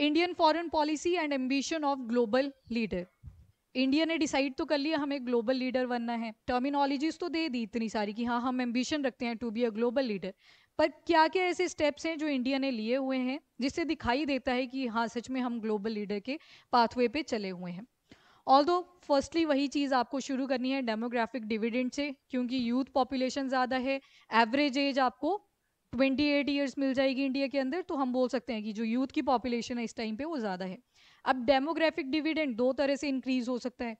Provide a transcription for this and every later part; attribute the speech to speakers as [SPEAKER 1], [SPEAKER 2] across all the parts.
[SPEAKER 1] Indian foreign policy and ambition of global leader India ने decide तो कर लिया हमें ग्लोबल लीडर बनना है टर्मिनोलॉजीज तो दे दी इतनी सारी कि हाँ हम एम्बिशन रखते हैं to be a global leader पर क्या क्या ऐसे स्टेप्स हैं जो इंडिया ने लिए हुए हैं जिससे दिखाई देता है कि हाँ सच में हम ग्लोबल लीडर के पाथवे पे चले हुए हैं ऑल दो फर्स्टली वही चीज़ आपको शुरू करनी है डेमोग्राफिक डिविडेंड से क्योंकि यूथ पॉपुलेशन ज़्यादा है एवरेज एज आपको ट्वेंटी एट ईयर्स मिल जाएगी इंडिया के अंदर तो हम बोल सकते हैं कि जो यूथ की पॉपुलेशन है इस टाइम पे वो ज़्यादा है अब डेमोग्राफिक डिविडेंड दो तरह से इंक्रीज हो सकता है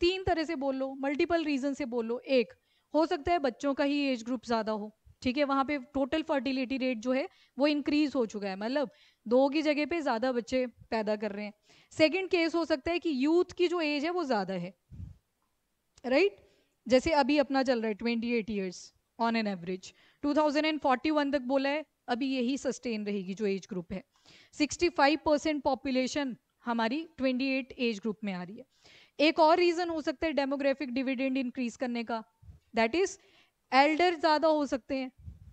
[SPEAKER 1] तीन तरह से बोल लो मल्टीपल रीजन से बोल लो एक हो सकता है बच्चों का ही एज ग्रुप ज़्यादा हो ठीक है वहाँ पे टोटल फर्टिलिटी रेट जो है वो इंक्रीज हो चुका है मतलब दो की जगह पे ज़्यादा बच्चे पैदा कर रहे हैं सेकेंड केस हो सकता है कि यूथ की जो एज है वो ज़्यादा है राइट right? जैसे अभी अपना चल रहा है twenty eight years on an average 2041 तक बोला है अभी यही सस्टेन रहेगी जो एज ग्रुप है 65 परसेंट पॉपुलेशन हमारी 28 एज ग्रुप में आ रही है एक और रीजन हो सकता है डेमोग्राफिक डिविडेंड इंक्रीज करने का दैट इज एल्डर ज्यादा हो सकते हैं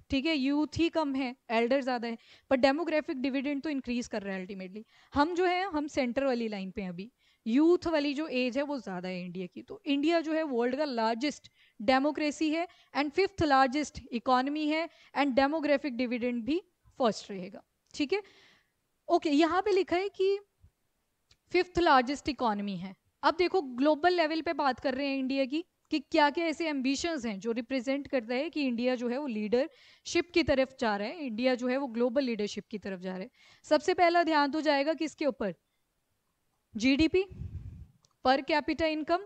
[SPEAKER 1] ठीक है यूथ ही कम है एल्डर ज्यादा है पर डेमोग्राफिक डिविडेंड तो इंक्रीज कर रहा है अल्टीमेटली हम जो है हम सेंटर वाली लाइन पे हैं अभी यूथ वाली जो एज है वो ज़्यादा है इंडिया की तो इंडिया जो है वर्ल्ड का लार्जेस्ट डेमोक्रेसी है एंड फिफ्थ लार्जेस्ट इकोनमी है एंड डेमोग्राफिक डिविडेंड भी फर्स्ट रहेगा ठीक है ओके यहाँ पे लिखा है कि फिफ्थ लार्जेस्ट इकोनमी है अब देखो ग्लोबल लेवल पे बात कर रहे हैं इंडिया की कि क्या क्या ऐसे एम्बिशंस हैं जो रिप्रेजेंट करता है कि इंडिया जो है वो लीडरशिप की तरफ जा रहा है इंडिया जो है वो ग्लोबल लीडरशिप की तरफ जा रहा है सबसे पहला ध्यान तो जाएगा किसके ऊपर जीडीपी पर कैपिटल इनकम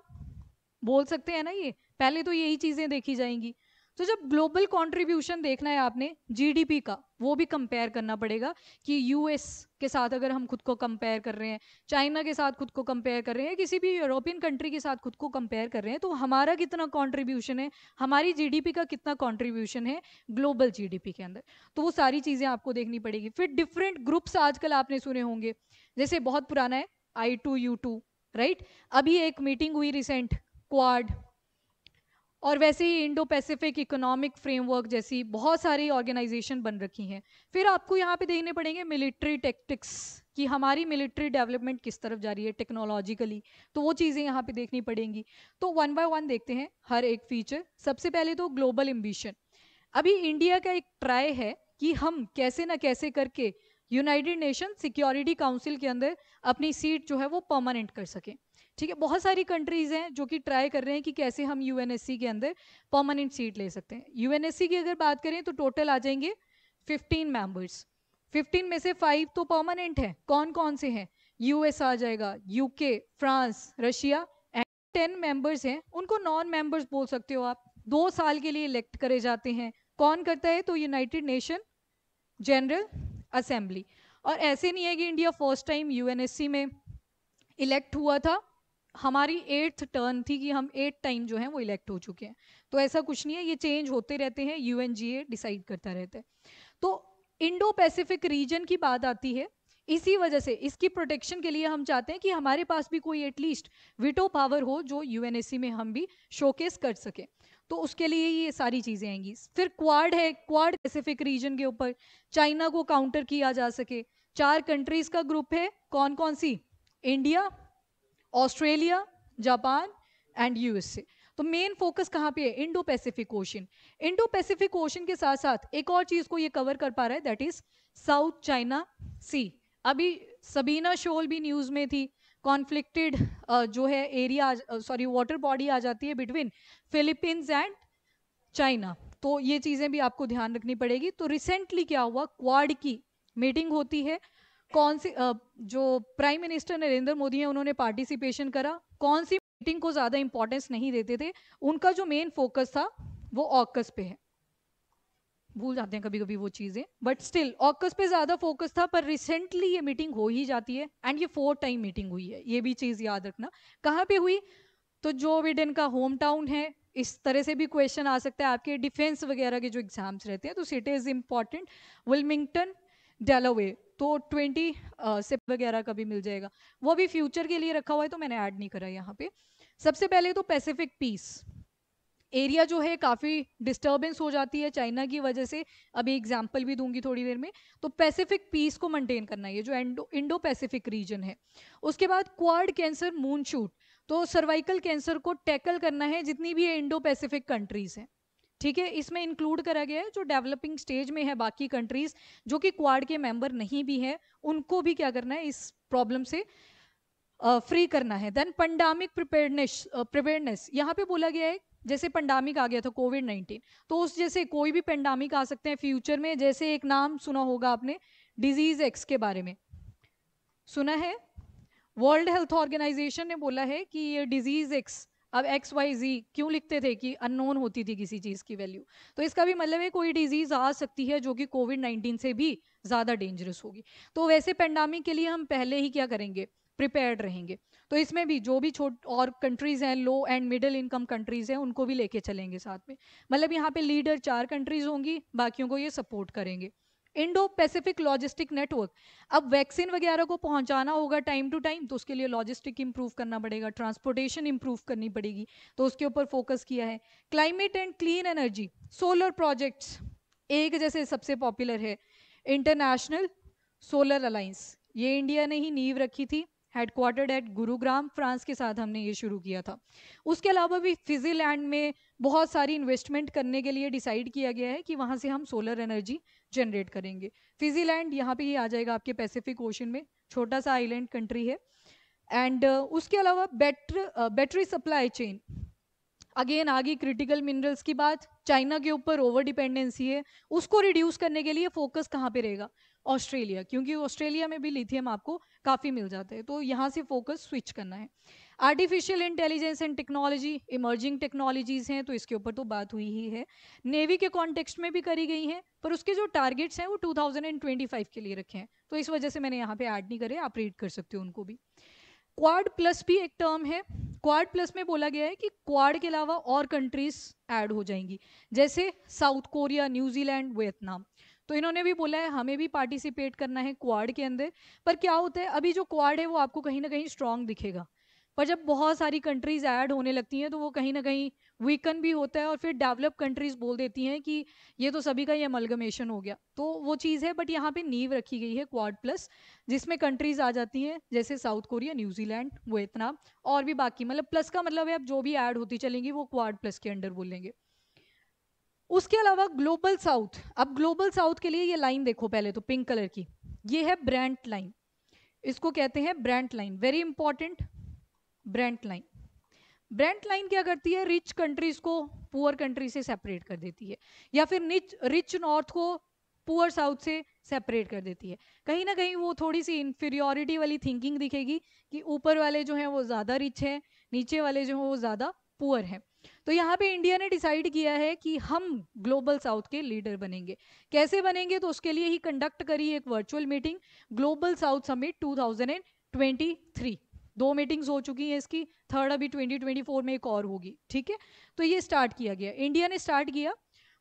[SPEAKER 1] बोल सकते हैं ना ये पहले तो यही चीजें देखी जाएंगी तो जब ग्लोबल कंट्रीब्यूशन देखना है आपने जीडीपी का वो भी कंपेयर करना पड़ेगा कि यूएस के साथ अगर हम खुद को कंपेयर कर रहे हैं चाइना के साथ खुद को कंपेयर कर रहे हैं किसी भी यूरोपियन कंट्री के साथ खुद को कंपेयर कर रहे हैं तो हमारा कितना कंट्रीब्यूशन है हमारी जीडीपी का कितना कंट्रीब्यूशन है ग्लोबल जीडीपी के अंदर तो वो सारी चीज़ें आपको देखनी पड़ेगी फिर डिफरेंट ग्रुप्स आजकल आपने सुने होंगे जैसे बहुत पुराना है I two U two right अभी एक मीटिंग हुई रिसेंट क्वाड और वैसे ही इंडो पैसिफिक इकोनॉमिक फ्रेमवर्क जैसी बहुत सारी ऑर्गेनाइजेशन बन रखी हैं फिर आपको यहाँ पे देखने पड़ेंगे मिलिट्री टेक्टिक्स कि हमारी मिलिट्री डेवलपमेंट किस तरफ जा रही है टेक्नोलॉजिकली तो वो चीज़ें यहाँ पे देखनी पड़ेंगी तो वन बाय वन देखते हैं हर एक फीचर सबसे पहले तो ग्लोबल एम्बिशन अभी इंडिया का एक ट्राई है कि हम कैसे ना कैसे करके यूनाइटेड नेशन सिक्योरिटी काउंसिल के अंदर अपनी सीट जो है वो परमानेंट कर सकें ठीक है बहुत सारी कंट्रीज़ हैं जो कि ट्राई कर रहे हैं कि कैसे हम यू के अंदर परमानेंट सीट ले सकते हैं यू की अगर बात करें तो टोटल आ जाएंगे फिफ्टीन मेम्बर्स फिफ्टीन में से फाइव तो परमानेंट हैं कौन कौन से हैं यूएस आ जाएगा UK France Russia and ten members हैं उनको नॉन मेंबर्स बोल सकते हो आप दो साल के लिए इलेक्ट करे जाते हैं कौन करता है तो यूनाइटेड नेशन जनरल असेंबली और ऐसे नहीं है कि इंडिया फर्स्ट टाइम यूएनएससी में इलेक्ट हुआ था हमारी एट्थ टर्न थी कि हम एट टाइम जो है वो इलेक्ट हो चुके हैं तो ऐसा कुछ नहीं है ये चेंज होते रहते हैं यू डिसाइड करता रहता है तो इंडो पैसिफिक रीजन की बात आती है इसी वजह से इसकी प्रोटेक्शन के लिए हम चाहते हैं कि हमारे पास भी कोई एटलीस्ट विटो पावर हो जो यूएनएससी में हम भी शोकेस कर सकें तो उसके लिए ये सारी चीज़ें आएंगी फिर क्वाड है क्वाड पैसिफिक रीजन के ऊपर चाइना को काउंटर किया जा सके चार कंट्रीज का ग्रुप है कौन कौन सी India Australia Japan and USA तो मेन फोकस कहाँ पे है Indo Pacific ocean Indo Pacific ocean के साथ साथ एक और चीज़ को ये कवर कर पा रहा है that is South China Sea अभी सबीना शोल भी न्यूज़ में थी कॉन्फ्लिक्टेड uh, जो है एरिया सॉरी वाटर बॉडी आ जाती है बिटवीन फिलीपींस एंड चाइना तो ये चीज़ें भी आपको ध्यान रखनी पड़ेगी तो रिसेंटली क्या हुआ क्वाड की मीटिंग होती है कौन सी uh, जो प्राइम मिनिस्टर नरेंद्र मोदी हैं उन्होंने पार्टिसिपेशन करा कौन सी मीटिंग को ज़्यादा इंपॉर्टेंस नहीं देते थे उनका जो मेन फोकस था वो ऑकस पे है भूल जाते हैं कभी कभी वो चीज़ें बट स्टिल ऑकस पे ज़्यादा फोकस था पर रिसेंटली ये मीटिंग हो ही जाती है एंड ये फोर टाइम मीटिंग हुई है ये भी चीज़ याद रखना कहाँ पे हुई तो जो विडन का होम टाउन है इस तरह से भी क्वेश्चन आ सकता है आपके डिफेंस वगैरह के जो एग्जाम्स रहते हैं तो sit is important Wilmington Delaware तो ट्वेंटी से वगैरह का भी मिल जाएगा वो भी फ्यूचर के लिए रखा हुआ है तो मैंने ऐड नहीं करा यहाँ पे सबसे पहले तो पैसिफिक पीस एरिया जो है काफ़ी डिस्टर्बेंस हो जाती है चाइना की वजह से अभी एग्जाम्पल भी दूंगी थोड़ी देर में तो पैसिफिक पीस को मेंटेन करना ये जो एंडो इंडो पैसिफिक रीजन है उसके बाद क्वाड कैंसर मून शूट तो सर्वाइकल कैंसर को टैकल करना है जितनी भी ये इंडो पैसिफिक कंट्रीज़ हैं ठीक है इसमें इंक्लूड करा गया है जो डेवलपिंग स्टेज में है बाकी कंट्रीज़ जो कि क्वाड के मेंबर नहीं भी हैं उनको भी क्या करना है इस प्रॉब्लम से फ्री uh, करना है देन पंडामिक प्रिपेयरनेस प्रिपेयरनेस यहाँ पे बोला गया है जैसे पेंडामिक आ गया था कोविड नाइन्टीन तो उस जैसे कोई भी पेंडामिक आ सकते हैं फ्यूचर में जैसे एक नाम सुना होगा आपने डिजीज एक्स के बारे में सुना है वर्ल्ड हेल्थ ऑर्गेनाइजेशन ने बोला है कि ये डिजीज एक्स अब एक्स वाई जी क्यों लिखते थे कि अननोन होती थी किसी चीज़ की वैल्यू तो इसका भी मतलब है कोई डिजीज़ आ सकती है जो कि कोविड नाइन्टीन से भी ज़्यादा डेंजरस होगी तो वैसे पेंडामिक के लिए हम पहले ही क्या करेंगे प्रिपेयर्ड रहेंगे तो इसमें भी जो भी छोट और कंट्रीज़ हैं low and middle income countries हैं उनको भी लेके चलेंगे साथ में मतलब यहाँ पे लीडर चार कंट्रीज़ होंगी बाकियों को ये सपोर्ट करेंगे इंडो पैसिफिक लॉजिस्टिक नेटवर्क अब वैक्सीन वगैरह को पहुंचाना होगा टाइम टू टाइम तो उसके लिए लॉजिस्टिक इंप्रूव करना पड़ेगा ट्रांसपोर्टेशन इंप्रूव करनी पड़ेगी तो उसके ऊपर फोकस किया है climate and clean energy solar projects एक जैसे सबसे पॉपुलर है इंटरनेशनल सोलर अलाइंस ये इंडिया ने ही नींव रखी थी हेडक्वार्टर्ड एट गुरुग्राम फ्रांस के साथ हमने ये शुरू किया था उसके अलावा भी फिजीलैंड में बहुत सारी इन्वेस्टमेंट करने के लिए डिसाइड किया गया है कि वहाँ से हम सोलर एनर्जी जनरेट करेंगे फिजीलैंड यहाँ पे ही आ जाएगा आपके पैसिफिक ओशन में छोटा सा आइलैंड कंट्री है एंड uh, उसके अलावा batter battery supply chain again आगे क्रिटिकल मिनरल्स की बात चाइना के ऊपर ओवर डिपेंडेंसी है उसको रिड्यूस करने के लिए फोकस कहाँ पे रहेगा ऑस्ट्रेलिया क्योंकि ऑस्ट्रेलिया में भी लिथियम आपको काफ़ी मिल जाते हैं तो यहाँ से फोकस स्विच करना है artificial intelligence and technology emerging technologies हैं तो इसके ऊपर तो बात हुई ही है नेवी के कॉन्टेक्स्ट में भी करी गई हैं पर उसके जो टारगेट्स हैं वो 2025 के लिए रखे हैं तो इस वजह से मैंने यहाँ पे ऐड नहीं करे आप रीड कर सकते हो उनको भी क्वाड प्लस भी एक टर्म है क्वाड प्लस में बोला गया है कि क्वाड के अलावा और कंट्रीज ऐड हो जाएंगी जैसे साउथ कोरिया न्यूजीलैंड वियतनाम तो इन्होंने भी बोला है हमें भी पार्टिसिपेट करना है क्वाड के अंदर पर क्या होता है अभी जो क्वाड है वो आपको कहीं ना कहीं स्ट्रांग दिखेगा पर जब बहुत सारी कंट्रीज ऐड होने लगती हैं तो वो कहीं ना कहीं वीकन भी होता है और फिर डेवलप कंट्रीज बोल देती हैं कि ये तो सभी का ये अमलगमेशन हो गया तो वो चीज़ है बट यहाँ पे नींव रखी गई है क्वाड प्लस जिसमें कंट्रीज आ जाती हैं जैसे साउथ कोरिया न्यूजीलैंड वियतनाम और भी बाकी मतलब प्लस का मतलब है अब जो भी ऐड होती चलेंगी वो क्वाड प्लस के अंडर बोलेंगे उसके अलावा ग्लोबल साउथ अब ग्लोबल साउथ के लिए ये लाइन देखो पहले तो पिंक कलर की ये है ब्रांड लाइन इसको कहते हैं brand line very important brand line brand line क्या करती है रिच कंट्रीज को पुअर कंट्री से सेपरेट कर देती है या फिर रिच नॉर्थ को पुअर साउथ से सेपरेट कर देती है कहीं ना कहीं वो थोड़ी सी इंफीरियोरिटी वाली थिंकिंग दिखेगी कि ऊपर वाले जो हैं वो ज़्यादा रिच हैं नीचे वाले जो हैं वो ज़्यादा पुअर हैं तो यहाँ पे इंडिया ने डिसाइड किया है कि हम ग्लोबल साउथ के लीडर बनेंगे कैसे बनेंगे तो उसके लिए ही कंडक्ट करी एक virtual meeting global south summit 2023 दो मीटिंग्स हो चुकी हैं इसकी थर्ड अभी 2024 में एक और होगी ठीक है तो ये स्टार्ट किया गया इंडिया ने स्टार्ट किया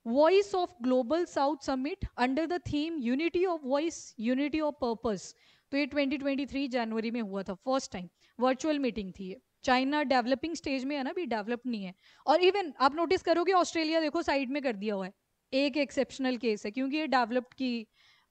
[SPEAKER 1] voice of global south summit under the theme unity of voice unity of purpose तो ये ट्वेंटी जनवरी में हुआ था फर्स्ट टाइम वर्चुअल मीटिंग थी ये चाइना डेवलपिंग स्टेज में है ना भी डेवलप नहीं है और इवन आप नोटिस करोगे ऑस्ट्रेलिया देखो साइड में कर दिया हुआ है एक एक्सेप्शनल केस है क्योंकि ये डेवलप्ड की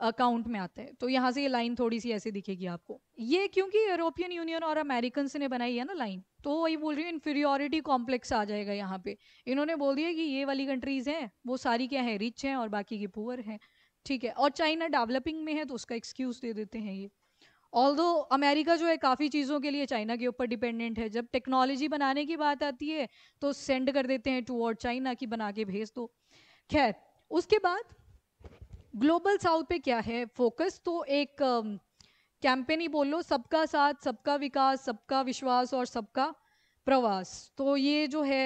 [SPEAKER 1] अकाउंट में आता है तो यहाँ से ये लाइन थोड़ी सी ऐसे दिखेगी आपको ये क्योंकि यूरोपियन यूनियन और अमेरिकन ने बनाई है ना लाइन तो वही बोल रही हूँ इन्फीरियोरिटी कॉम्प्लेक्स आ जाएगा यहाँ पे इन्होंने बोल दिया कि ये वाली कंट्रीज हैं वो सारी क्या है रिच हैं और बाकी की पुअर हैं ठीक है और चाइना डेवलपिंग में है तो उसका एक्सक्यूज दे देते हैं ये ऑल दो अमेरिका जो है काफ़ी चीज़ों के लिए चाइना के ऊपर डिपेंडेंट है जब टेक्नोलॉजी बनाने की बात आती है तो सेंड कर देते हैं टू चाइना की बना के भेज दो खैर उसके बाद ग्लोबल साउथ पे क्या है फोकस तो एक कैंपेन um, ही बोल लो सबका साथ सबका विकास सबका विश्वास और सबका प्रवास तो ये जो है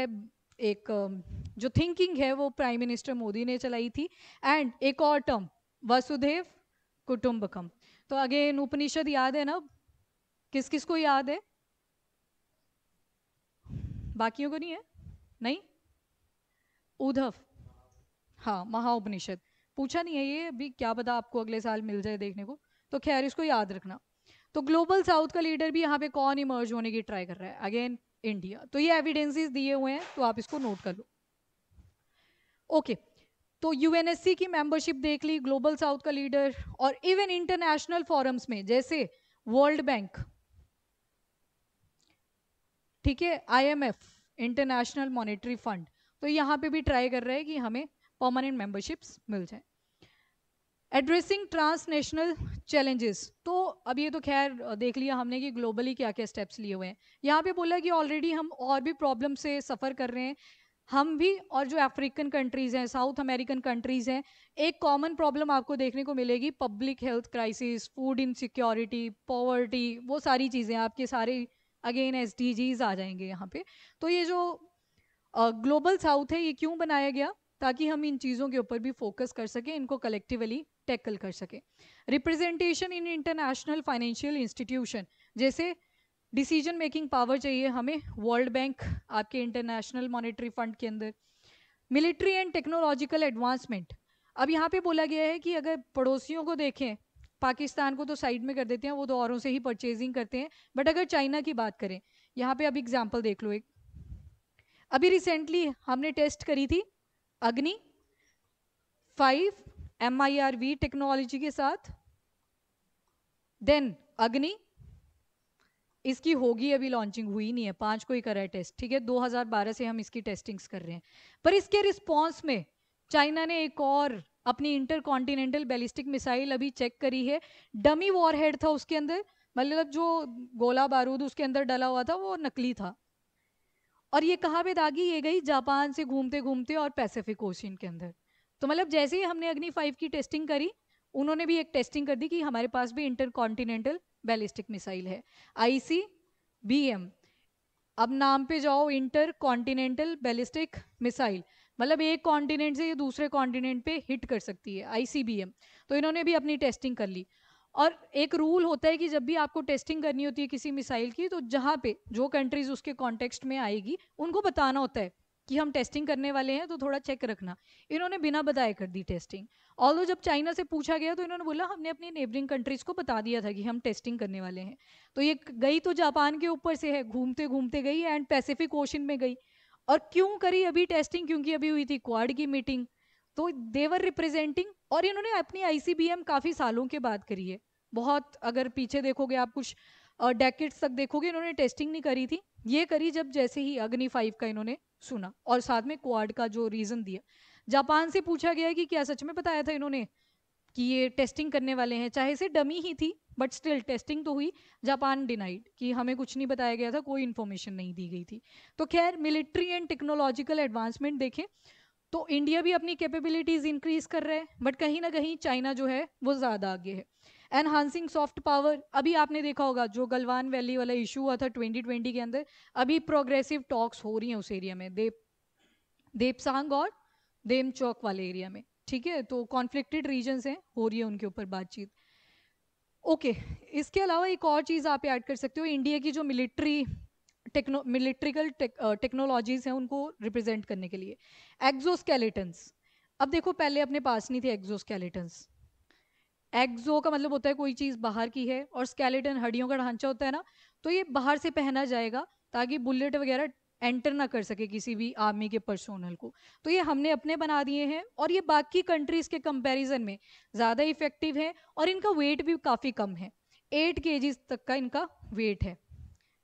[SPEAKER 1] एक um, जो थिंकिंग है वो प्राइम मिनिस्टर मोदी ने चलाई थी एंड एक और टर्म वसुधेव कुटुंबकम तो अगेन उपनिषद याद है ना किस किस को याद है बाकियों को नहीं है नहीं उधव हाँ महाउपनिषद पूछा नहीं है ये अभी क्या पता आपको अगले साल मिल जाए देखने को तो खैर इसको याद रखना तो ग्लोबल साउथ का लीडर भी यहाँ पे कौन इमर्ज होने की ट्राई कर रहा है अगेन इंडिया तो ये एविडेंसेस दिए हुए हैं तो आप इसको नोट कर लो ओके okay. तो यूएनएससी की मेंबरशिप देख ली ग्लोबल साउथ का लीडर और इवन इंटरनेशनल फॉरम्स में जैसे वर्ल्ड बैंक ठीक है आईएमएफ इंटरनेशनल मॉनेटरी फंड तो यहां पे भी ट्राई कर रहे हैं कि हमें परमानेंट मेंबरशिप्स मिल जाए एड्रेसिंग ट्रांसनेशनल चैलेंजेस तो अब ये तो खैर देख लिया हमने कि ग्लोबली क्या क्या स्टेप्स लिए हुए हैं यहाँ पे बोला कि ऑलरेडी हम और भी प्रॉब्लम से सफ़र कर रहे हैं हम भी और जो अफ्रीकन कंट्रीज़ हैं साउथ अमेरिकन कंट्रीज़ हैं एक कॉमन प्रॉब्लम आपको देखने को मिलेगी public health crisis food insecurity poverty वो सारी चीज़ें आपके सारे अगेन एस आ जाएंगे यहाँ पे तो ये जो ग्लोबल uh, साउथ है ये क्यों बनाया गया ताकि हम इन चीज़ों के ऊपर भी फोकस कर सकें इनको कलेक्टिवली टैकल कर सकें representation in international financial institution जैसे डिसीजन मेकिंग पावर चाहिए हमें वर्ल्ड बैंक आपके इंटरनेशनल मॉनेटरी फंड के अंदर मिलिट्री एंड टेक्नोलॉजिकल एडवांसमेंट अब यहाँ पे बोला गया है कि अगर पड़ोसियों को देखें पाकिस्तान को तो साइड में कर देते हैं वो तो औरों से ही परचेजिंग करते हैं बट अगर चाइना की बात करें यहाँ पे अब एग्जाम्पल देख लो एक अभी रिसेंटली हमने टेस्ट करी थी अग्नि फाइव एम टेक्नोलॉजी के साथ देन अग्नि इसकी होगी अभी लॉन्चिंग हुई नहीं है पांच को ही करा है टेस्ट ठीक है 2012 से हम इसकी टेस्टिंग्स कर रहे हैं पर इसके रिस्पॉन्स में चाइना ने एक और अपनी इंटर कॉन्टिनेंटल बैलिस्टिक मिसाइल अभी चेक करी है डमी वॉरहेड था उसके अंदर मतलब जो गोला बारूद उसके अंदर डला हुआ था वो नकली था और ये कहा दागी ये गई जापान से घूमते घूमते और पैसेफिक ओशन के अंदर तो मतलब जैसे ही हमने अग्नि फाइव की टेस्टिंग करी उन्होंने भी एक टेस्टिंग कर दी कि हमारे पास भी इंटर कॉन्टिनेंटल बैलिस्टिक मिसाइल है आईसी बी एम अब नाम पे जाओ इंटर कॉन्टिनेंटल बैलिस्टिक मिसाइल मतलब एक कॉन्टिनेंट से ये दूसरे कॉन्टिनेंट पे हिट कर सकती है आईसीबीएम तो इन्होंने भी अपनी टेस्टिंग कर ली और एक रूल होता है कि जब भी आपको टेस्टिंग करनी होती है किसी मिसाइल की तो जहाँ पे जो कंट्रीज उसके कॉन्टेक्स्ट में आएगी उनको बताना होता है कि हम टेस्टिंग करने वाले हैं तो थोड़ा चेक रखना इन्होंने बिना बताए कर दी टेस्टिंग ऑल जब चाइना से पूछा गया तो इन्होंने बोला हमने अपनी नेबरिंग कंट्रीज़ को बता दिया था कि हम टेस्टिंग करने वाले हैं तो ये गई तो जापान के ऊपर से है घूमते घूमते गई एंड पैसिफिक ओशन में गई और क्यों करी अभी टेस्टिंग क्योंकि अभी हुई थी क्वाड की मीटिंग तो देवर रिप्रेजेंटिंग और इन्होंने अपनी आईसीबीएम काफ़ी सालों के बाद करी है बहुत अगर पीछे देखोगे आप कुछ डेकेट्स तक देखोगे इन्होंने टेस्टिंग नहीं करी थी ये करी जब जैसे ही अग्नि फाइव का इन्होंने सुना और साथ में क्वाड का जो रीज़न दिया जापान से पूछा गया कि क्या सच में बताया था इन्होंने कि ये टेस्टिंग करने वाले हैं चाहे से डमी ही थी बट स्टिल टेस्टिंग तो हुई जापान डिनाइड कि हमें कुछ नहीं बताया गया था कोई इन्फॉर्मेशन नहीं दी गई थी तो खैर मिलिट्री एंड टेक्नोलॉजिकल एडवांसमेंट देखें तो इंडिया भी अपनी कैपेबिलिटीज़ इंक्रीज कर रहा है बट कहीं ना कहीं चाइना जो है वो ज़्यादा आगे है एनहांसिंग सॉफ्ट पावर अभी आपने देखा होगा जो गलवान वैली वाला इशू हुआ था 2020 के अंदर अभी प्रोग्रेसिव टॉक्स हो रही हैं उस एरिया में देव देवसांग और देमचौक वाले एरिया में ठीक है तो कॉन्फ्लिक्टेड रीजन्स हैं हो रही है उनके ऊपर बातचीत ओके okay, इसके अलावा एक और चीज़ आप ऐड कर सकते हो इंडिया की जो मिलिट्री टेक्नो मिलिट्रिकल टेक्नोलॉजीज हैं उनको रिप्रेजेंट करने के लिए एक्जोस्केलेटन्स अब देखो पहले अपने पास नहीं थे एक्जोस्केलेटन्स एग्जो का मतलब होता है कोई चीज़ बाहर की है और स्केलेटन हड्डियों का ढांचा होता है ना तो ये बाहर से पहना जाएगा ताकि बुलेट वगैरह एंटर ना कर सके किसी भी आर्मी के पर्सोनल को तो ये हमने अपने बना दिए हैं और ये बाकी कंट्रीज़ के कंपैरिजन में ज़्यादा इफेक्टिव है और इनका वेट भी काफ़ी कम है एट के तक का इनका वेट है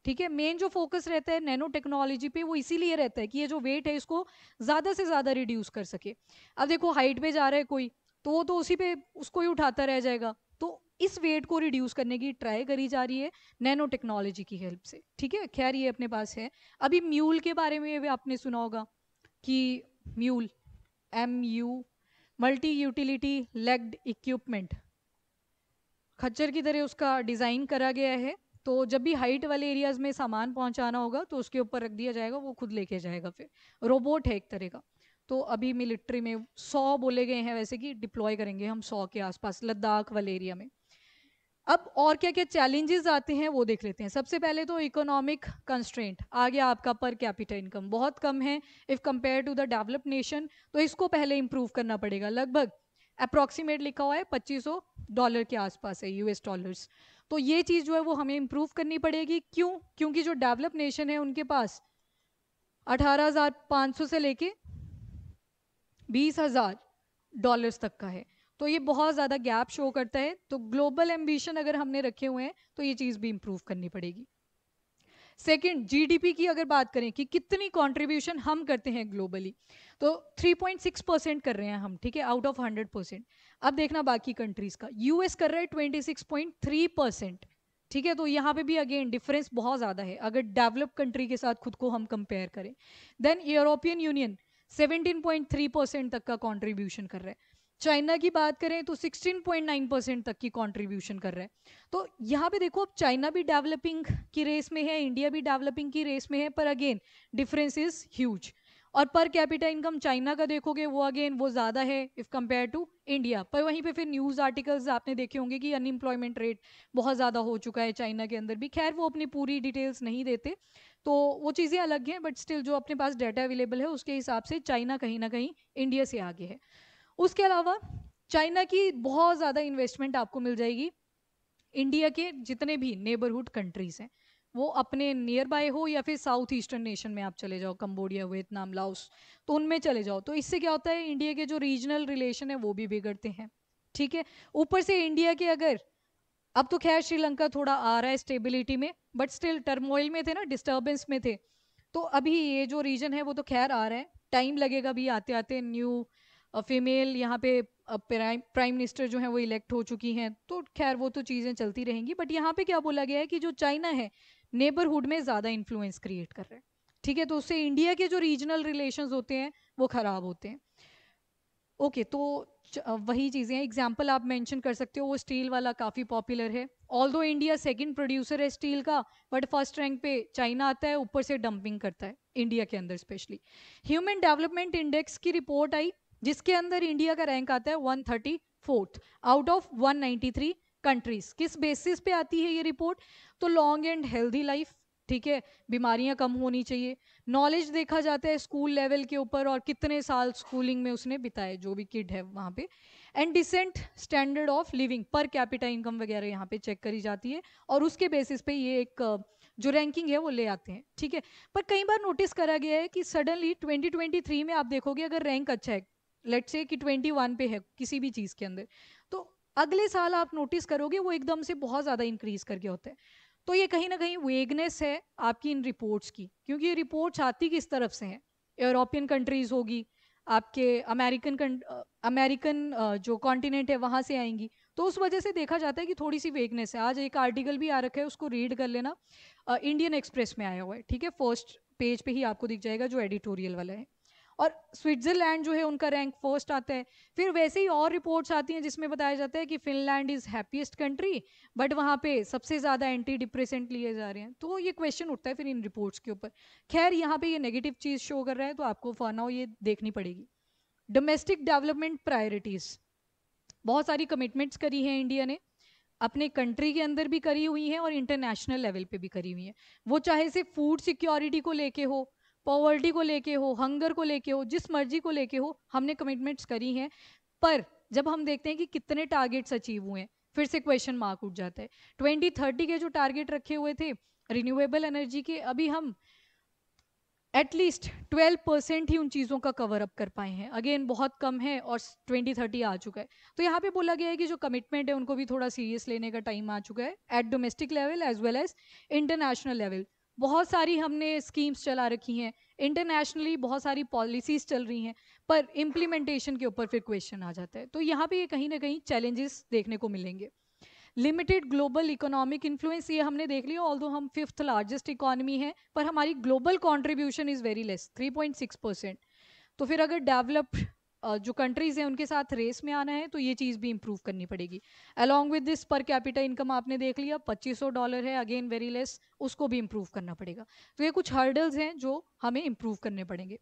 [SPEAKER 1] ठीक है मेन जो फोकस रहता है नैनो टेक्नोलॉजी पे वो इसीलिए रहता है कि ये जो वेट है इसको ज़्यादा से ज़्यादा रिड्यूस कर सके अब देखो हाइट पे जा रहा है कोई तो वो तो उसी पे उसको ही उठाता रह जाएगा तो इस वेट को रिड्यूस करने की ट्राई करी जा रही है नैनो टेक्नोलॉजी की हेल्प से ठीक है खैर ये अपने पास है अभी म्यूल के बारे में आपने सुना होगा कि mule M U multi utility legged equipment खच्चर की तरह उसका डिज़ाइन करा गया है तो जब भी हाइट वाले एरियाज़ में सामान पहुंचाना होगा तो उसके ऊपर रख दिया जाएगा वो खुद लेके जाएगा फिर रोबोट है एक तरह का तो अभी मिलिट्री में सौ बोले गए हैं वैसे कि डिप्लॉय करेंगे हम सौ के आसपास लद्दाख वाले एरिया में अब और क्या क्या चैलेंजेस आते हैं वो देख लेते हैं सबसे पहले तो इकोनॉमिक कंस्ट्रेंट आ गया आपका पर कैपिटल इनकम बहुत कम है if compare to the develop nation तो इसको पहले इम्प्रूव करना पड़ेगा लगभग अप्रॉक्सीमेट लिखा हुआ है पच्चीस डॉलर के आसपास है यूएस डॉलर्स तो ये चीज़ जो है वो हमें इम्प्रूव करनी पड़ेगी क्यों क्योंकि जो डेवलप नेशन है उनके पास 18,500 से लेके बीस हज़ार डॉलर्स तक का है तो ये बहुत ज़्यादा गैप शो करता है तो ग्लोबल एम्बिशन अगर हमने रखे हुए हैं तो ये चीज़ भी इम्प्रूव करनी पड़ेगी सेकेंड जीडीपी की अगर बात करें कि कितनी कंट्रीब्यूशन हम करते हैं ग्लोबली तो 3.6 परसेंट कर रहे हैं हम ठीक है आउट ऑफ 100 परसेंट अब देखना बाकी कंट्रीज का यूएस कर रहा है 26.3 परसेंट ठीक है तो यहाँ पे भी अगेन डिफरेंस बहुत ज़्यादा है अगर डेवलप कंट्री के साथ खुद को हम कंपेयर करें देन यूरोपियन यूनियन 17.3 परसेंट तक का कंट्रीब्यूशन कर रहा है चाइना की बात करें तो 16.9 परसेंट तक की कंट्रीब्यूशन कर रहा है तो यहाँ पे देखो अब चाइना भी डेवलपिंग की रेस में है इंडिया भी डेवलपिंग की रेस में है पर अगेन डिफरेंस इज ह्यूज और पर कैपिटा इनकम चाइना का देखोगे वो अगेन वो ज़्यादा है इफ़ कंपेयर टू इंडिया पर वहीं पे फिर न्यूज़ आर्टिकल्स आपने देखे होंगे कि अनएम्प्लॉयमेंट रेट बहुत ज़्यादा हो चुका है चाइना के अंदर भी खैर वो अपनी पूरी डिटेल्स नहीं देते तो वो चीज़ें अलग हैं बट स्टिल जो अपने पास डाटा अवेलेबल है उसके हिसाब से चाइना कहीं ना कहीं इंडिया से आगे है उसके अलावा चाइना की बहुत ज़्यादा इन्वेस्टमेंट आपको मिल जाएगी इंडिया के जितने भी नेबरहुड कंट्रीज़ हैं वो अपने नियर बाय हो या फिर साउथ ईस्टर्न नेशन में आप चले जाओ कम्बोडिया वियतनाम लाओस तो उनमें चले जाओ तो इससे क्या होता है इंडिया के जो रीजनल रिलेशन है वो भी बिगड़ते हैं ठीक है ऊपर से इंडिया के अगर अब तो खैर श्रीलंका थोड़ा आ रहा है स्टेबिलिटी में बट स्टिल टर्मोइल में थे ना डिस्टर्बेंस में थे तो अभी ये जो रीजन है वो तो खैर आ रहा है टाइम लगेगा भी आते आते न्यू फीमेल यहाँ पे प्राइम मिनिस्टर जो है वो इलेक्ट हो चुकी हैं तो खैर वो तो चीज़ें चलती रहेंगी बट यहाँ पे क्या बोला गया है कि जो चाइना है नेबरहुड में ज़्यादा इन्फ्लुएंस क्रिएट कर रहे हैं ठीक है तो उससे इंडिया के जो रीजनल रिलेशन होते हैं वो ख़राब होते हैं ओके okay, तो वही चीज़ें हैं एग्जाम्पल आप मेंशन कर सकते हो वो स्टील वाला काफ़ी पॉपुलर है although India second producer है स्टील का बट फर्स्ट रैंक पे चाइना आता है ऊपर से डंपिंग करता है इंडिया के अंदर स्पेशली ह्यूमन डेवलपमेंट इंडेक्स की रिपोर्ट आई जिसके अंदर इंडिया का रैंक आता है one thirty fourth out of one three countries किस बेसिस पे आती है ये रिपोर्ट तो लॉन्ग एंड हेल्दी लाइफ ठीक है बीमारियां कम होनी चाहिए नॉलेज देखा जाता है स्कूल लेवल के ऊपर और कितने साल स्कूलिंग में उसने बिताए जो भी किड है वहाँ पे and decent standard of living per capita income वगैरह यहाँ पे चेक करी जाती है और उसके बेसिस पे ये एक जो रैंकिंग है वो ले आते हैं ठीक है पर कई बार नोटिस करा गया है कि सडनली 2023 में आप देखोगे अगर रैंक अच्छा है लेट से कि 21 पे है किसी भी चीज़ के अंदर अगले साल आप नोटिस करोगे वो एकदम से बहुत ज़्यादा इंक्रीज करके होते हैं तो ये कहीं ना कहीं वेगनेस है आपकी इन रिपोर्ट्स की क्योंकि ये रिपोर्ट्स आती किस तरफ से हैं यूरोपियन कंट्रीज़ होगी आपके अमेरिकन अमेरिकन जो कॉन्टिनेंट है वहाँ से आएंगी तो उस वजह से देखा जाता है कि थोड़ी सी वेगनेस है आज एक आर्टिकल भी आ रखा है उसको रीड कर लेना इंडियन एक्सप्रेस में आया हुआ है ठीक है फर्स्ट पेज पे ही आपको दिख जाएगा जो एडिटोरियल वाला है और स्विट्ज़रलैंड जो है उनका रैंक फर्स्ट आता है फिर वैसे ही और रिपोर्ट्स आती हैं जिसमें बताया जाता है कि Finland is happiest country but वहाँ पे सबसे ज़्यादा एंटी डिप्रेसेंट लिए जा रहे हैं तो ये क्वेश्चन उठता है फिर इन रिपोर्ट्स के ऊपर खैर यहाँ पे ये नेगेटिव चीज़ शो कर रहा है तो आपको फॉर ये देखनी पड़ेगी डोमेस्टिक डेवलपमेंट प्रायोरिटीज़ बहुत सारी कमिटमेंट्स करी हैं इंडिया ने अपने कंट्री के अंदर भी करी हुई हैं और इंटरनेशनल लेवल पे भी करी हुई हैं वो चाहे से फूड सिक्योरिटी को लेके हो पॉवर्टी को लेके हो हंगर को लेके हो जिस मर्जी को लेके हो हमने कमिटमेंट्स करी हैं पर जब हम देखते हैं कि कितने टारगेट्स अचीव हुए हैं फिर से क्वेश्चन मार्क उठ जाता है ट्वेंटी थर्टी के जो टारगेट रखे हुए थे रिन्यूएबल एनर्जी के अभी हम एटलीस्ट ट्वेल्व परसेंट ही उन चीज़ों का कवर अप कर पाए हैं अगेन बहुत कम है और ट्वेंटी थर्टी आ चुका है तो यहाँ पे बोला गया है कि जो कमिटमेंट है उनको भी थोड़ा सीरियस लेने का टाइम आ चुका है at domestic level as well as international level बहुत सारी हमने स्कीम्स चला रखी हैं इंटरनेशनली बहुत सारी पॉलिसीज चल रही हैं पर इम्प्लीमेंटेशन के ऊपर फिर क्वेश्चन आ जाता है तो यहाँ भी ये कहीं ना कहीं चैलेंजेस देखने को मिलेंगे लिमिटेड ग्लोबल इकोनॉमिक इन्फ्लुएंस ये हमने देख लिया ऑल हम फिफ्थ लार्जेस्ट इकोनॉमी है पर हमारी global contribution is very less three percent तो फिर अगर डेवलप्ड जो कंट्रीज हैं उनके साथ रेस में आना है तो ये चीज़ भी इम्प्रूव करनी पड़ेगी along with this per capital income आपने देख लिया 2500 डॉलर है अगेन वेरी लेस उसको भी इम्प्रूव करना पड़ेगा तो ये कुछ हर्डल्स हैं जो हमें इम्प्रूव करने पड़ेंगे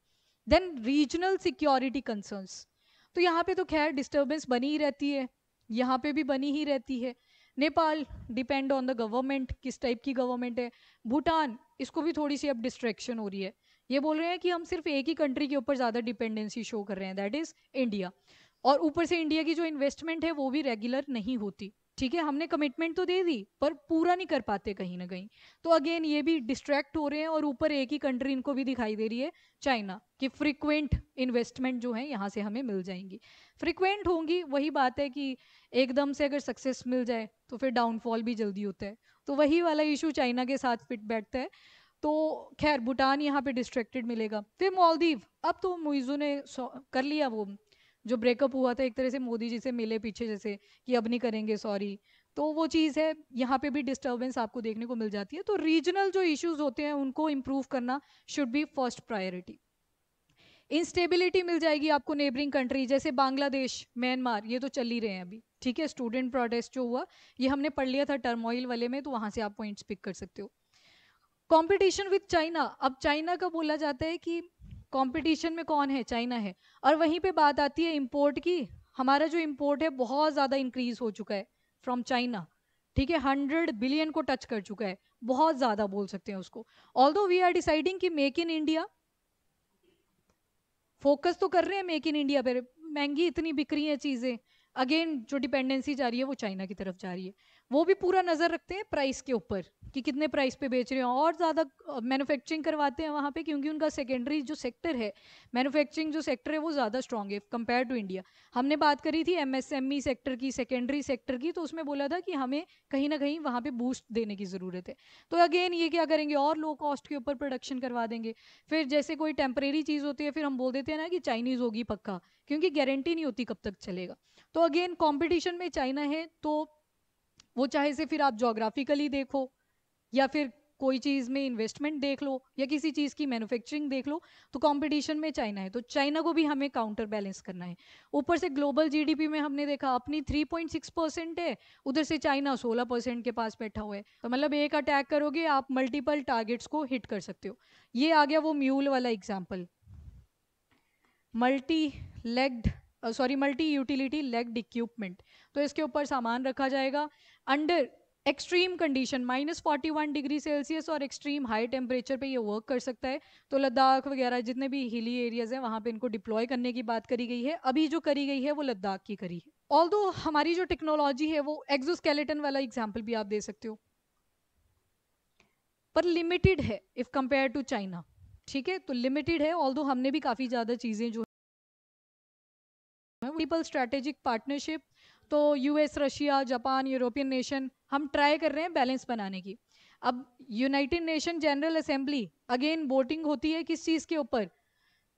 [SPEAKER 1] देन रीजनल सिक्योरिटी कंसर्न्स तो यहाँ पे तो खैर डिस्टर्बेंस बनी ही रहती है यहाँ पे भी बनी ही रहती है Nepal depend on the government किस टाइप की गवर्नमेंट है भूटान इसको भी थोड़ी सी अब डिस्ट्रैक्शन हो रही है ये बोल रहे हैं कि हम सिर्फ एक ही कंट्री के ऊपर ज़्यादा डिपेंडेंसी शो कर रहे हैं दैट इज़ इंडिया और ऊपर से इंडिया की जो इन्वेस्टमेंट है वो भी रेगुलर नहीं होती ठीक है हमने कमिटमेंट तो दे दी पर पूरा नहीं कर पाते कहीं ना कहीं तो अगेन ये भी डिस्ट्रैक्ट हो रहे हैं और ऊपर एक ही कंट्री इनको भी दिखाई दे रही है चाइना कि फ्रिक्वेंट इन्वेस्टमेंट जो है यहाँ से हमें मिल जाएंगी फ्रिक्वेंट होंगी वही बात है कि एकदम से अगर सक्सेस मिल जाए तो फिर डाउनफॉल भी जल्दी होता है तो वही वाला इशू चाइना के साथ फिट बैठता है तो खैर भूटान यहाँ पे डिस्ट्रैक्टेड मिलेगा फिर मालदीव अब तो मुइजू ने कर लिया वो जो ब्रेकअप हुआ था एक तरह से मोदी जी से मिले पीछे जैसे कि अब नहीं करेंगे सॉरी तो वो चीज़ है यहाँ पे भी डिस्टर्बेंस आपको देखने को मिल जाती है तो रीजनल जो इश्यूज होते हैं उनको इम्प्रूव करना should be first priority instability मिल जाएगी आपको नेबरिंग कंट्री जैसे बांग्लादेश म्यांमार ये तो चल ही रहे हैं अभी ठीक है स्टूडेंट प्रोटेस्ट जो हुआ ये हमने पढ़ लिया था टर्मोइल वाले में तो वहाँ से आप पॉइंट्स पिक कर सकते हो कंपटीशन विद चाइना अब चाइना का बोला जाता है कि कंपटीशन में कौन है चाइना है और वहीं पे बात आती है इम्पोर्ट की हमारा जो इम्पोर्ट है बहुत ज़्यादा इंक्रीज हो चुका है फ्रॉम चाइना ठीक है हंड्रेड बिलियन को टच कर चुका है बहुत ज़्यादा बोल सकते हैं उसको ऑल वी आर डिसाइडिंग कि मेक इन इंडिया फोकस तो कर रहे हैं मेक इन इंडिया पर महंगी इतनी बिक रही हैं चीज़ें अगेन जो डिपेंडेंसी जा रही है वो चाइना की तरफ जा रही है वो भी पूरा नज़र रखते हैं प्राइस के ऊपर कि कितने प्राइस पे बेच रहे हैं और ज़्यादा मैन्युफैक्चरिंग करवाते हैं वहाँ पे क्योंकि उनका सेकेंडरी जो सेक्टर है मैन्युफैक्चरिंग जो सेक्टर है वो ज़्यादा स्ट्रॉन्ग है कंपेयर टू इंडिया हमने बात करी थी एम सेक्टर e की सेकेंडरी सेक्टर की तो उसमें बोला था कि हमें कहीं ना कहीं वहाँ पर बूस्ट देने की ज़रूरत है तो अगेन ये क्या करेंगे और लो कॉस्ट के ऊपर प्रोडक्शन करवा देंगे फिर जैसे कोई टेम्परेरी चीज़ होती है फिर हम बोल देते हैं ना कि चाइनीज़ होगी पक्का क्योंकि गारंटी नहीं होती कब तक चलेगा तो अगेन कंपटीशन में चाइना है तो वो चाहे से फिर आप जोग्राफिकली देखो या फिर कोई चीज़ में इन्वेस्टमेंट देख लो या किसी चीज़ की मैन्युफैक्चरिंग देख लो तो कंपटीशन में चाइना है तो चाइना को भी हमें काउंटर बैलेंस करना है ऊपर से ग्लोबल जीडीपी में हमने देखा अपनी 3.6 परसेंट है उधर से चाइना 16 परसेंट के पास बैठा हुआ है तो मतलब एक अटैक करोगे आप मल्टीपल टारगेट्स को हिट कर सकते हो ये आ गया वो म्यूल वाला example multi legged sorry multi utility legged equipment तो इसके ऊपर सामान रखा जाएगा under extreme condition minus forty one degree Celsius और एक्सट्रीम हाई टेम्परेचर पे ये वर्क कर सकता है तो लद्दाख वगैरह जितने भी हिली एरियाज हैं वहाँ पे इनको डिप्लॉय करने की बात करी गई है अभी जो करी गई है वो लद्दाख की करी है ऑल हमारी जो टेक्नोलॉजी है वो एग्जोस्केलेटन वाला एग्जाम्पल भी आप दे सकते हो पर लिमिटेड है इफ़ कंपेयर टू चाइना ठीक है तो लिमिटेड है ऑल हमने भी काफ़ी ज़्यादा चीज़ें जो मल्टीपल स्ट्रैटेजिक पार्टनरशिप तो US Russia Japan European nation हम ट्राई कर रहे हैं बैलेंस बनाने की अब United Nation General Assembly again voting होती है किस चीज़ के ऊपर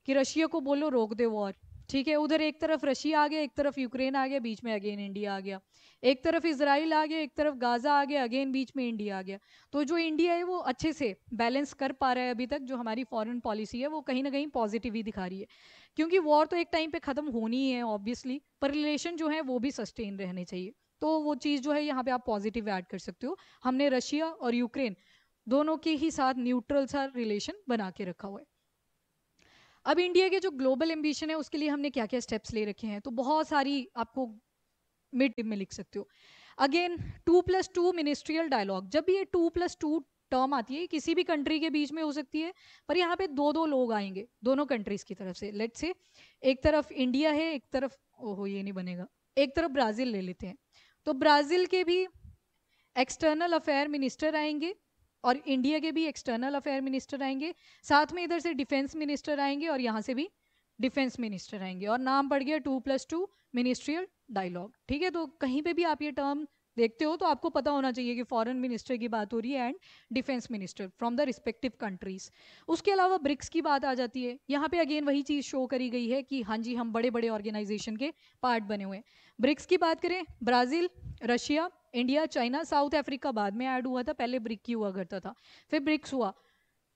[SPEAKER 1] कि रशिया को बोलो रोक दे वॉर ठीक है उधर एक तरफ रशिया आ गया एक तरफ यूक्रेन आ गया बीच में अगेन इंडिया आ गया एक तरफ इसराइल आ गया एक तरफ गाजा आ गया अगेन बीच में इंडिया आ गया तो जो इंडिया है वो अच्छे से बैलेंस कर पा रहा है अभी तक जो हमारी फॉरेन पॉलिसी है वो कहीं ना कहीं पॉजिटिव ही दिखा रही है क्योंकि वॉर तो एक टाइम पे ख़त्म होनी ही है ऑब्वियसली पर रिलेशन जो है वो भी सस्टेन रहने चाहिए तो वो चीज़ जो है यहाँ पे आप पॉजिटिव ऐड कर सकते हो हमने रशिया और यूक्रेन दोनों के ही साथ न्यूट्रल सा रिलेशन बना के रखा हुआ है अब इंडिया के जो ग्लोबल एम्बिशन है उसके लिए हमने क्या क्या स्टेप्स ले रखे हैं तो बहुत सारी आपको मिड टिप में लिख सकते हो again two plus two ministerial dialogue जब ये टू प्लस टू टर्म आती है किसी भी कंट्री के बीच में हो सकती है पर यहाँ पे दो दो लोग आएंगे दोनों कंट्रीज की तरफ से लेट से एक तरफ इंडिया है एक तरफ ओहो ये नहीं बनेगा एक तरफ ब्राज़ील ले लेते हैं तो ब्राज़ील के भी एक्सटर्नल अफेयर मिनिस्टर आएंगे और इंडिया के भी एक्सटर्नल अफेयर मिनिस्टर आएंगे साथ में इधर से डिफेंस मिनिस्टर आएंगे और यहाँ से भी डिफेंस मिनिस्टर आएंगे और नाम पड़ गया two plus two ministerial dialogue ठीक है तो कहीं पे भी आप ये टर्म देखते हो तो आपको पता होना चाहिए कि फॉरेन मिनिस्टर की बात हो रही है and defence minister from the respective countries उसके अलावा ब्रिक्स की बात आ जाती है यहाँ पे अगेन वही चीज़ शो करी गई है कि हाँ जी हम बड़े बड़े ऑर्गेनाइजेशन के पार्ट बने हुए हैं ब्रिक्स की बात करें Brazil Russia India China South Africa बाद में ऐड हुआ था पहले ब्रिक की हुआ करता था फिर ब्रिक्स हुआ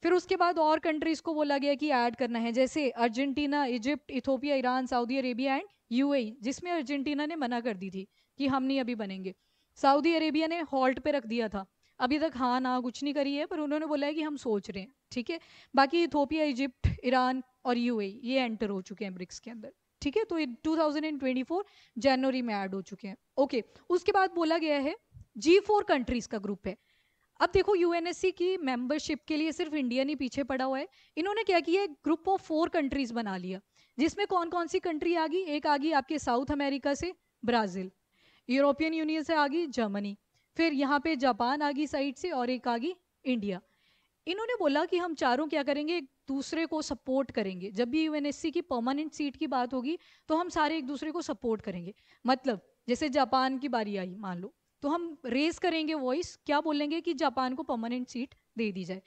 [SPEAKER 1] फिर उसके बाद और कंट्रीज़ को बोला गया कि ऐड करना है जैसे Argentina Egypt Ethiopia Iran Saudi Arabia and UAE e, जिसमें अर्जेंटीना ने मना कर दी थी कि हम नहीं अभी बनेंगे सऊदी अरेबिया ने हॉल्ट पे रख दिया था अभी तक हाँ ना कुछ नहीं करी है पर उन्होंने बोला है कि हम सोच रहे हैं ठीक है बाकी इथोपिया इजिप्ट ईरान और यूएई ये एंटर हो चुके हैं ब्रिक्स के अंदर ठीक है तो 2024 जनवरी में ऐड हो चुके हैं ओके उसके बाद बोला गया है जी फोर कंट्रीज का ग्रुप है अब देखो यूएनएससी की मेंबरशिप के लिए सिर्फ इंडिया नहीं पीछे पड़ा हुआ है इन्होंने क्या किया ग्रुप ऑफ फोर कंट्रीज बना लिया जिसमें कौन कौन सी कंट्री आ गई एक आ गई आपके साउथ अमेरिका से ब्राजील यूरोपियन यूनियन से आ गई जर्मनी फिर यहाँ पे जापान आ गई साइड से और एक आ गई इंडिया इन्होंने बोला कि हम चारों क्या करेंगे एक दूसरे को सपोर्ट करेंगे जब भी यूएनएससी की परमानेंट सीट की बात होगी तो हम सारे एक दूसरे को सपोर्ट करेंगे मतलब जैसे जापान की बारी आई मान लो तो हम रेस करेंगे वॉइस क्या बोलेंगे कि जापान को परमानेंट सीट दे दी जाए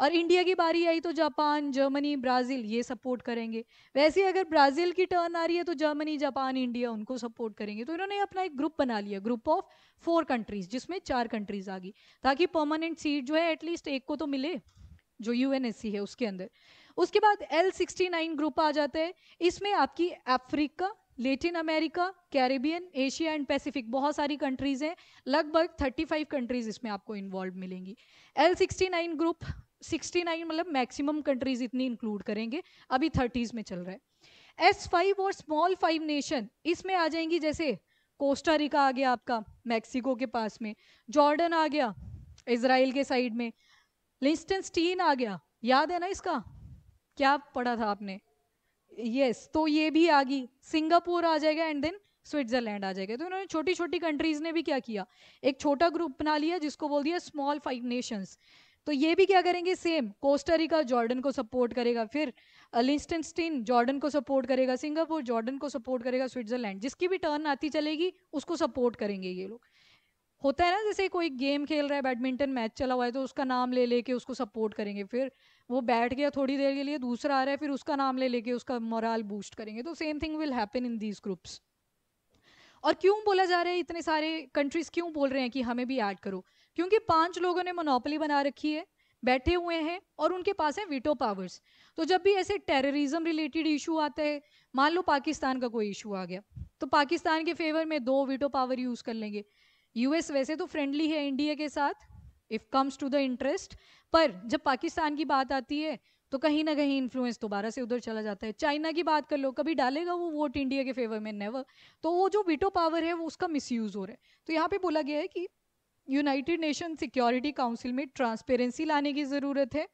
[SPEAKER 1] और इंडिया की बारी आई तो जापान जर्मनी ब्राज़ील ये सपोर्ट करेंगे वैसे अगर ब्राज़ील की टर्न आ रही है तो जर्मनी जापान इंडिया उनको सपोर्ट करेंगे तो इन्होंने अपना एक ग्रुप बना लिया ग्रुप ऑफ फोर कंट्रीज जिसमें चार कंट्रीज आ गई ताकि परमानेंट सीट जो है एटलीस्ट एक को तो मिले जो यू है उसके अंदर उसके बाद एल सिक्सटी नाइन ग्रुप आ जाता है इसमें आपकी Africa Latin America Caribbean Asia and Pacific बहुत सारी कंट्रीज हैं लगभग 35 कंट्रीज इसमें आपको इन्वॉल्व मिलेंगी L sixty nine group sixty मतलब मैक्सिमम कंट्रीज इतनी इंक्लूड करेंगे अभी थर्टीज़ में चल रहा है एस फाइव और स्मॉल फाइव नेशन इसमें आ जाएंगी जैसे कोस्टा रिका आ गया आपका मैक्सिको के पास में जॉर्डन आ गया इसराइल के साइड में लिस्टनस्टीन आ गया याद है ना इसका क्या पढ़ा था आपने यस yes, तो ये भी आ गई सिंगापुर आ जाएगा एंड देन स्विट्जरलैंड आ जाएगा तो इन्होंने छोटी छोटी कंट्रीज ने भी क्या किया एक छोटा ग्रुप बना लिया जिसको बोल दिया स्मॉल फाइव नेशंस तो ये भी क्या करेंगे सेम कोस्टारिका जॉर्डन को सपोर्ट करेगा फिर अलिस्टनस्टीन जॉर्डन को सपोर्ट करेगा सिंगापुर जॉर्डन को सपोर्ट करेगा स्विट्जरलैंड जिसकी भी टर्न आती चलेगी उसको सपोर्ट करेंगे ये लोग होता है ना जैसे कोई गेम खेल रहा है बैडमिंटन मैच चला हुआ है तो उसका नाम ले लेके उसको सपोर्ट करेंगे फिर वो बैठ गया थोड़ी देर के लिए दूसरा आ रहा है फिर उसका नाम ले लेके उसका मोरल बूस्ट करेंगे तो same thing will happen in these groups और क्यों बोला जा रहा है इतने सारे कंट्रीज क्यों बोल रहे हैं कि हमें भी ऐड करो क्योंकि पांच लोगों ने मोनोपली बना रखी है बैठे हुए हैं और उनके पास है वीटो पावर्स तो जब भी ऐसे टेररिज्म रिलेटेड इशू आता है मान लो पाकिस्तान का कोई इशू आ गया तो पाकिस्तान के फेवर में दो वीटो पावर यूज़ कर लेंगे यूएस वैसे तो फ्रेंडली है इंडिया के साथ if comes to the interest पर जब पाकिस्तान की बात आती है तो कहीं ना कहीं इन्फ्लुएंस दोबारा से उधर चला जाता है चाइना की बात कर लो कभी डालेगा वो वोट इंडिया के फेवर में नेवर तो वो जो वीटो पावर है वो उसका मिसयूज़ हो रहा है तो यहाँ पे बोला गया है कि यूनाइटेड नेशन सिक्योरिटी काउंसिल में ट्रांसपेरेंसी लाने की ज़रूरत है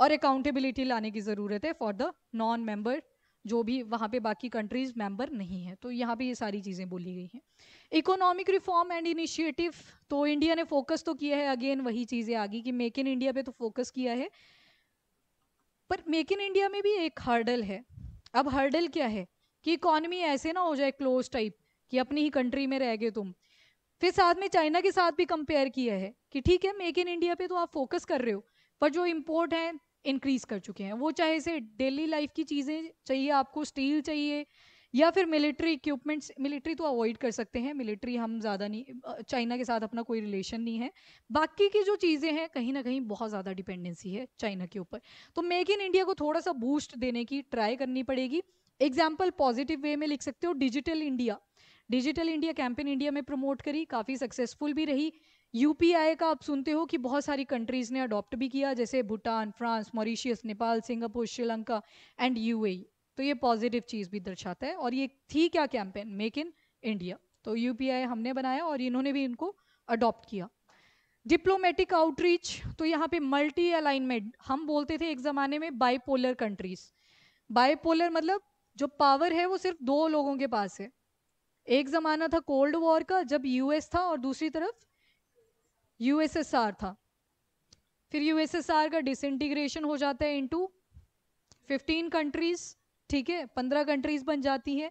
[SPEAKER 1] और अकाउंटेबिलिटी लाने की ज़रूरत है फॉर द नॉन मेंबर जो भी वहाँ पे बाकी कंट्रीज मेंबर नहीं है तो यहाँ पे ये सारी चीज़ें बोली गई हैं इकोनॉमिक रिफॉर्म एंड इनिशिएटिव तो इंडिया ने फोकस तो किया है अगेन वही चीज़ें आ गई कि मेक इन इंडिया पे तो फोकस किया है पर मेक इन इंडिया में भी एक हर्डल है अब हर्डल क्या है कि इकोनॉमी ऐसे ना हो जाए क्लोज टाइप कि अपनी ही कंट्री में रह गए तुम फिर साथ में चाइना के साथ भी कंपेयर किया है कि ठीक है मेक इन इंडिया पे तो आप फोकस कर रहे हो पर जो इम्पोर्ट हैं इंक्रीज कर चुके हैं वो चाहे से डेली लाइफ की चीज़ें चाहिए आपको स्टील चाहिए या फिर मिलिट्री इक्विपमेंट्स मिलिट्री तो अवॉइड कर सकते हैं मिलिट्री हम ज़्यादा नहीं चाइना के साथ अपना कोई रिलेशन नहीं है बाकी की जो चीज़ें हैं कहीं ना कहीं बहुत ज़्यादा डिपेंडेंसी है चाइना के ऊपर तो मेक इन इंडिया को थोड़ा सा बूस्ट देने की ट्राई करनी पड़ेगी एग्जाम्पल पॉजिटिव वे में लिख सकते हो digital India digital India campaign India में प्रमोट करी काफ़ी सक्सेसफुल भी रही यूपीआई का आप सुनते हो कि बहुत सारी कंट्रीज़ ने अडॉप्ट भी किया जैसे Bhutan France Mauritius Nepal Singapore Sri Lanka and U e। तो ये पॉजिटिव चीज़ भी दर्शाता है और ये थी क्या कैंपेन मेक इन इंडिया तो यूपीआई हमने बनाया और इन्होंने भी इनको अडॉप्ट किया डिप्लोमेटिक आउटरीच तो यहाँ पे मल्टी अलाइनमेंट हम बोलते थे एक ज़माने में बाईपोलर कंट्रीज बाईपोलर मतलब जो पावर है वो सिर्फ दो लोगों के पास है एक ज़माना था कोल्ड वॉर का जब यूएस था और दूसरी तरफ यूएसएसआर था फिर यूएसएसआर का डिसइंटीग्रेशन हो जाता है इनटू 15 कंट्रीज ठीक है 15 कंट्रीज बन जाती हैं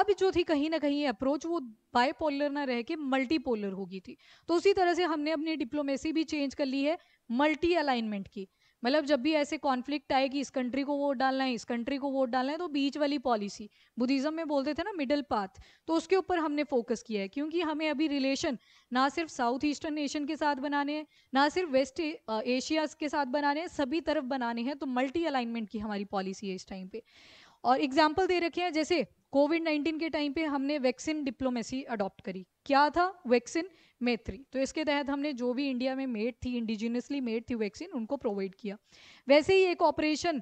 [SPEAKER 1] अब जो थी कहीं ना कहीं अप्रोच वो बायपोलर ना रह के मल्टीपोलर होगी थी तो उसी तरह से हमने अपनी डिप्लोमेसी भी चेंज कर ली है मल्टी अलाइनमेंट की मतलब जब भी ऐसे कॉन्फ्लिक्ट आए कि इस कंट्री को वोट डालना है इस कंट्री को वोट डालना है तो बीच वाली पॉलिसी बुद्धिज्म में बोलते थे ना मिडल पाथ तो उसके ऊपर हमने फोकस किया है क्योंकि हमें अभी रिलेशन ना सिर्फ साउथ ईस्टर्न नेशन के साथ बनाने हैं ना सिर्फ वेस्ट एशिया के साथ बनाने हैं सभी तरफ बनाने हैं तो मल्टी अलाइनमेंट की हमारी पॉलिसी है इस टाइम पे और एग्जाम्पल दे रखे हैं जैसे कोविड 19 के टाइम पे हमने वैक्सीन डिप्लोमेसी अडॉप्ट करी क्या था वैक्सीन मेथ्री तो इसके तहत हमने जो भी इंडिया में मेड थी इंडिजिनियसली मेड थी वैक्सीन उनको प्रोवाइड किया वैसे ही एक ऑपरेशन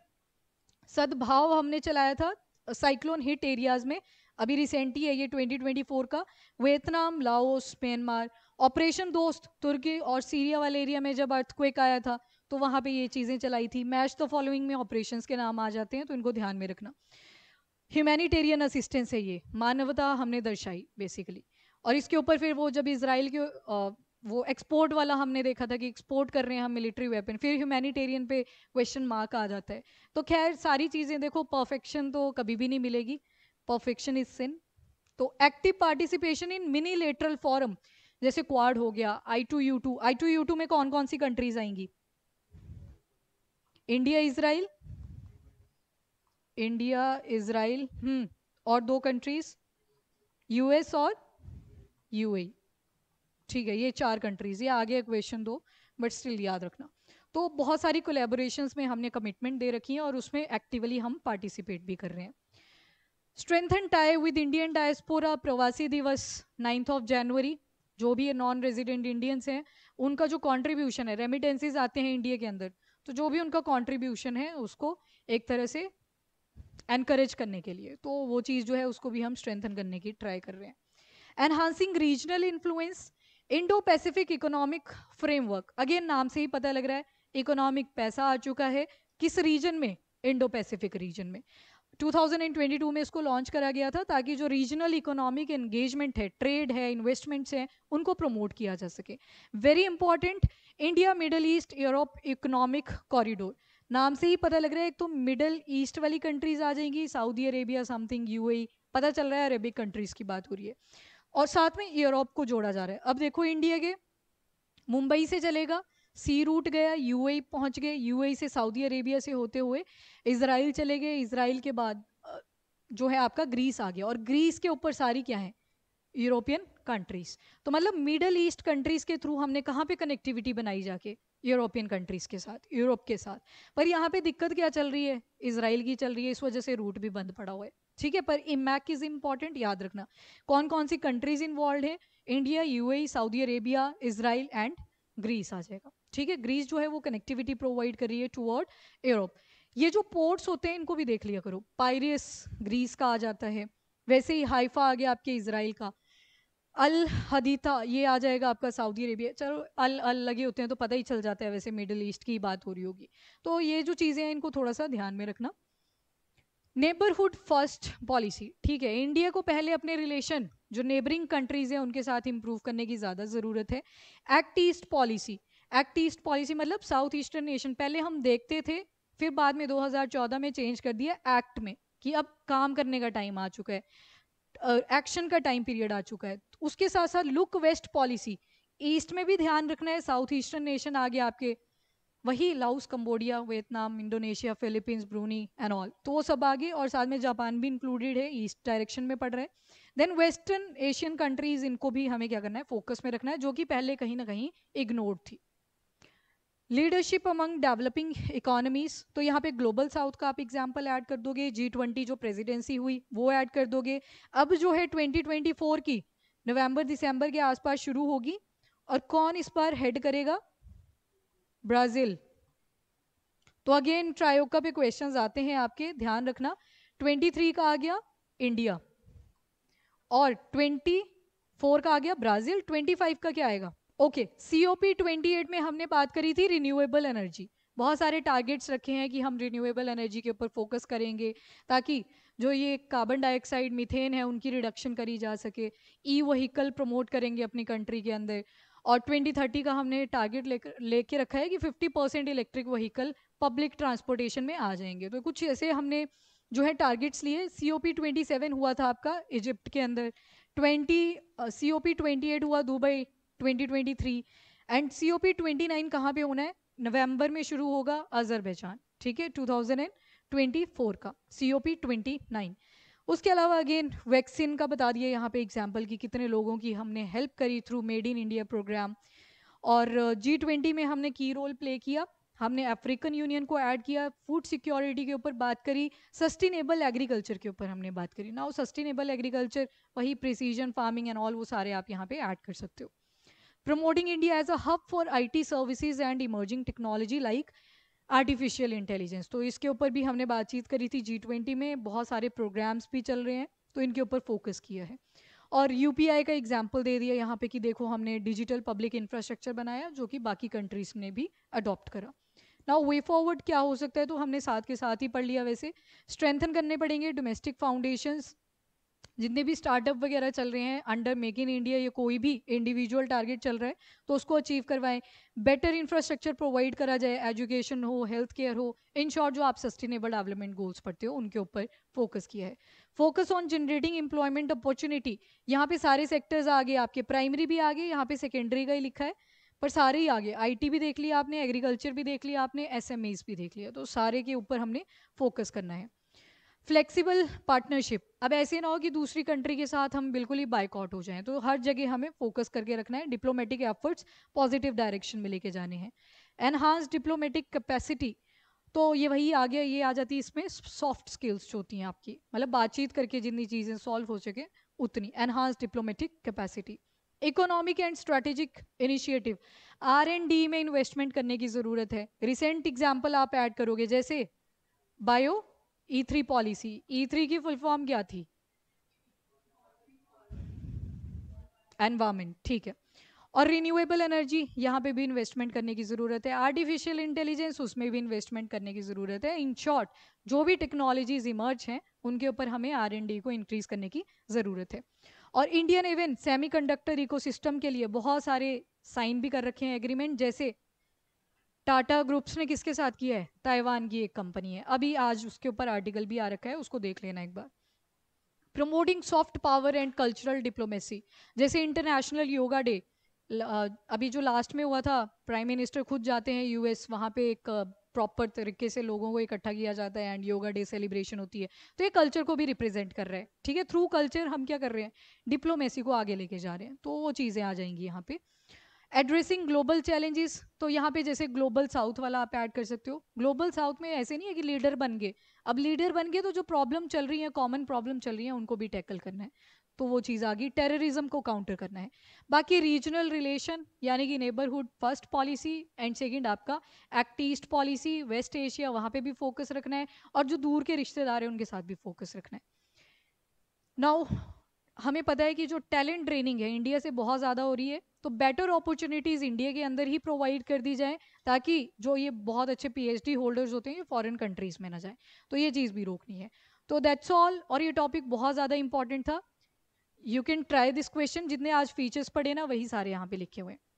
[SPEAKER 1] सद्भाव हमने चलाया था साइक्लोन हिट एरियाज में अभी रिसेंटली है ये 2024 का वियतनाम लाओस म्यांमार ऑपरेशन दोस्त तुर्की और सीरिया वाले एरिया में जब अर्थक्वेक आया था तो वहाँ पे ये चीज़ें चलाई थी मैच द फॉलोइंग में ऑपरेशन के नाम आ जाते हैं तो इनको ध्यान में रखना ह्यूमैनिटेरियन असिस्टेंस है ये मानवता हमने दर्शाई बेसिकली और इसके ऊपर फिर वो जब इसराइल के वो एक्सपोर्ट वाला हमने देखा था कि एक्सपोर्ट कर रहे हैं हम मिलिट्री वेपन फिर ह्यूमैनिटेरियन पे क्वेश्चन मार्क आ जाता है तो खैर सारी चीज़ें देखो परफेक्शन तो कभी भी नहीं मिलेगी परफेक्शन इज सिन तो active participation in mini lateral forum जैसे क्वाड हो गया I two U two I two U two में कौन कौन सी कंट्रीज आएंगी India Israel India Israel hmm और दो कंट्रीज यूएस और यूएई ठीक है ये चार कंट्रीज़ ये आगे क्वेश्चन दो बट स्टिल याद रखना तो बहुत सारी कोलेबोरेशन में हमने कमिटमेंट दे रखी है और उसमें एक्टिवली हम पार्टिसिपेट भी कर रहे हैं strength and tie with Indian diaspora Pravasi Divas ninth of January जो भी नॉन रेजिडेंट इंडियंस हैं उनका जो कॉन्ट्रीब्यूशन है रेमिटेंसीज आते हैं इंडिया के अंदर तो जो भी उनका कॉन्ट्रीब्यूशन है उसको एक तरह से एनकरेज करने के लिए तो वो चीज़ जो है उसको भी हम स्ट्रेंथन करने की ट्राई कर रहे हैं enhancing regional influence Indo Pacific economic framework again नाम से ही पता लग रहा है इकोनॉमिक पैसा आ चुका है किस रीजन में इंडो पैसिफिक रीजन में 2022 में इसको लॉन्च करा गया था ताकि जो रीजनल इकोनॉमिक एंगेजमेंट है ट्रेड है इन्वेस्टमेंट्स हैं उनको प्रमोट किया जा सके very important India Middle East Europe economic corridor नाम से ही पता लग रहा है एक तो मिडल ईस्ट वाली कंट्रीज आ जाएंगी सऊदी अरेबिया समथिंग यूएई पता चल रहा है अरेबिक कंट्रीज की बात हो रही है और साथ में यूरोप को जोड़ा जा रहा है अब देखो इंडिया के मुंबई से चलेगा सी रूट गया यूएई पहुंच गए यूएई से सऊदी अरेबिया से होते हुए इसराइल चले गए इसराइल के बाद जो है आपका ग्रीस आ गया और ग्रीस के ऊपर सारी क्या है यूरोपियन कंट्रीज तो मतलब मिडल ईस्ट कंट्रीज के थ्रू हमने कहाँ पे कनेक्टिविटी बनाई जाके यूरोपियन कंट्रीज के साथ यूरोप के साथ पर यहाँ पे दिक्कत क्या चल रही है इसराइल की चल रही है इस वजह से रूट भी बंद पड़ा हुआ है ठीक है पर इमैक इज इम्पॉर्टेंट याद रखना कौन कौन सी कंट्रीज इन्वॉल्व है India UAE Saudi Arabia Israel and Greece आ जाएगा ठीक है ग्रीस जो है वो कनेक्टिविटी प्रोवाइड कर रही है टूवर्ड यूरोप ये जो पोर्ट्स होते हैं इनको भी देख लिया करो पायरियस ग्रीस का आ जाता है वैसे ही हाइफा आ गया आपके इसराइल का अल हदीता ये आ जाएगा आपका सऊदी अरेबिया चलो अल अल लगे होते हैं तो पता ही चल जाता है वैसे मिडिल ईस्ट की बात हो रही होगी तो ये जो चीज़ें हैं इनको थोड़ा सा ध्यान में रखना नेबरहुड फर्स्ट पॉलिसी ठीक है इंडिया को पहले अपने रिलेशन जो नेबरिंग कंट्रीज हैं उनके साथ इंप्रूव करने की ज़्यादा ज़रूरत है act east policy act east policy मतलब साउथ ईस्टर्न नेशन पहले हम देखते थे फिर बाद में 2014 में चेंज कर दिया एक्ट में कि अब काम करने का टाइम आ चुका है एक्शन का टाइम पीरियड आ चुका है उसके साथ साथ लुक वेस्ट पॉलिसी ईस्ट में भी ध्यान रखना है साउथ ईस्टर्न नेशन आगे आपके वही Laos Cambodia Vietnam Indonesia Philippines Brunei and all तो वो सब आगे और साथ में जापान भी इंक्लूडेड है ईस्ट डायरेक्शन में पढ़ रहे हैं देन वेस्टर्न एशियन कंट्रीज इनको भी हमें क्या करना है फोकस में रखना है जो कि पहले कहीं ना कहीं इग्नोर्ड थी लीडरशिप अमंग डेवलपिंग इकोनॉमीज तो यहाँ पे ग्लोबल साउथ का आप एग्जाम्पल ऐड कर दोगे जी ट्वेंटी जो प्रेजिडेंसी हुई वो ऐड कर दोगे अब जो है 2024 की नवंबर दिसंबर के आसपास शुरू होगी और कौन इस बार हेड करेगा ब्राज़ील तो अगेन ट्रायोग का भी क्वेश्चन आते हैं आपके ध्यान रखना 23 का आ गया इंडिया और 24 का आ गया ब्राज़ील 25 का क्या आएगा ओके सीओपी 28 में हमने बात करी थी रिन्यूएबल एनर्जी बहुत सारे टारगेट्स रखे हैं कि हम रिन्यूएबल एनर्जी के ऊपर फोकस करेंगे ताकि जो ये कार्बन डाइऑक्साइड मिथेन है उनकी रिडक्शन करी जा सके ई वहीकल प्रमोट करेंगे अपनी कंट्री के अंदर और 2030 का हमने टारगेट लेकर लेके रखा है कि 50 percent electric vehicle public transportation में आ जाएंगे तो कुछ ऐसे हमने जो है टारगेट्स लिए C O P twenty seven हुआ था आपका इजिप्ट के अंदर twenty C O P twenty eight हुआ Dubai twenty twenty three and C O P twenty nine कहाँ पर होना है नवंबर में शुरू होगा अजरबैजान ठीक है two thousand and twenty four का C O P twenty nine उसके अलावा अगेन वैक्सीन का बता दिया यहाँ पे एग्जाम्पल कि कितने लोगों की हमने हेल्प करी through made in India program और जी uh, ट्वेंटी में हमने की रोल प्ले किया हमने अफ्रीकन यूनियन को ऐड किया फूड सिक्योरिटी के ऊपर बात करी सस्टेनेबल एग्रीकल्चर के ऊपर हमने बात करी नाउ सस्टेनेबल एग्रीकल्चर वही प्रिसीजन फार्मिंग एंड ऑल वो सारे आप यहाँ पे ऐड कर सकते हो promoting India as a hub for I T services and emerging technology like artificial intelligence तो इसके ऊपर भी हमने बातचीत करी थी जी ट्वेंटी में बहुत सारे प्रोग्राम्स भी चल रहे हैं तो इनके ऊपर फोकस किया है और यू का एग्जाम्पल दे दिया यहाँ पे कि देखो हमने डिजिटल पब्लिक इंफ्रास्ट्रक्चर बनाया जो कि बाकी कंट्रीज ने भी अडॉप्ट करा ना वे फॉरवर्ड क्या हो सकता है तो हमने साथ के साथ ही पढ़ लिया वैसे स्ट्रेंथन करने पड़ेंगे डोमेस्टिक फाउंडेशंस जितने भी स्टार्टअप वगैरह चल रहे हैं अंडर मेक इन इंडिया या कोई भी इंडिविजुअल टारगेट चल रहा है तो उसको अचीव करवाएं बेटर इंफ्रास्ट्रक्चर प्रोवाइड करा जाए एजुकेशन हो हेल्थ केयर हो इन शॉर्ट जो आप सस्टेनेबल डेवलपमेंट गोल्स पढ़ते हो उनके ऊपर फोकस किया है focus on generating employment opportunity यहाँ पे सारे सेक्टर्स आ गए आपके प्राइमरी भी आ गए यहाँ पे सेकेंडरी का ही लिखा है पर सारे ही आगे आईटी भी देख लिया आपने एग्रीकल्चर भी देख लिया आपने एस भी देख लिया तो सारे के ऊपर हमने फोकस करना है फ्लेक्सिबल पार्टनरशिप अब ऐसे ना हो कि दूसरी कंट्री के साथ हम बिल्कुल ही बाइकआउट हो जाएं तो हर जगह हमें फोकस करके रखना है डिप्लोमेटिक एफर्ट्स पॉजिटिव डायरेक्शन में लेके जाने हैं एनहांस डिप्लोमेटिक कैपेसिटी तो ये वही आगे ये आ जाती है इसमें सॉफ्ट स्किल्स जो होती हैं आपकी मतलब बातचीत करके जितनी चीज़ें सॉल्व हो सके उतनी enhance diplomatic capacity economic and strategic initiative R and D में इन्वेस्टमेंट करने की ज़रूरत है रिसेंट एग्जाम्पल आप ऐड करोगे जैसे bio E three policy E three की फुल फॉर्म क्या थी एनवायरमेंट ठीक है और रिन्यूएबल एनर्जी यहाँ पे भी इन्वेस्टमेंट करने की ज़रूरत है आर्टिफिशियल इंटेलिजेंस उसमें भी इन्वेस्टमेंट करने की ज़रूरत है इन शॉर्ट जो भी टेक्नोलॉजीज इमर्ज हैं उनके ऊपर हमें आर एन डी को इंक्रीज़ करने की ज़रूरत है और इंडियन इवन सेमीकंडक्टर इकोसिस्टम के लिए बहुत सारे साइन भी कर रखे हैं एग्रीमेंट जैसे टाटा ग्रुप्स ने किसके साथ किया है ताइवान की एक कंपनी है अभी आज उसके ऊपर आर्टिकल भी आ रखा है उसको देख लेना एक बार promoting soft power and cultural diplomacy जैसे इंटरनेशनल योगा डे अभी जो लास्ट में हुआ था प्राइम मिनिस्टर खुद जाते हैं यूएस वहाँ पे एक प्रॉपर तरीके से लोगों को इकट्ठा किया जाता है एंड योगा डे सेलिब्रेशन होती है तो ये कल्चर को भी रिप्रेजेंट कर रहा है ठीक है थ्रू कल्चर हम क्या कर रहे हैं डिप्लोमेसी को आगे लेके जा रहे हैं तो वो चीज़ें आ जाएंगी यहाँ पे एड्रेसिंग ग्लोबल चैलेंजेस तो यहाँ पे जैसे ग्लोबल साउथ वाला आप ऐड कर सकते हो ग्लोबल साउथ में ऐसे नहीं है कि लीडर बन गए अब लीडर बन गए तो जो प्रॉब्लम चल रही है कॉमन प्रॉब्लम चल रही है उनको भी टैकल करना है तो वो चीज़ आ गई टेररिज्म को काउंटर करना है बाकी रीजनल रिलेशन यानी कि neighbourhood first policy and second आपका act east policy west Asia वहाँ पे भी फोकस रखना है और जो दूर के रिश्तेदार हैं उनके साथ भी फोकस रखना है नाउ हमें पता है कि जो टैलेंट ट्रेनिंग है इंडिया से बहुत ज़्यादा हो रही है तो बेटर अपॉर्चुनिटीज़ इंडिया के अंदर ही प्रोवाइड कर दी जाए ताकि जो ये बहुत अच्छे पीएचडी होल्डर्स होते हैं ये फॉरेन कंट्रीज़ में ना जाए तो ये चीज़ भी रोकनी है तो दैट्स ऑल और ये टॉपिक बहुत ज़्यादा इंपॉर्टेंट था you can try this question जितने आज फीचर्स पढ़े ना वही सारे यहाँ पे लिखे हुए हैं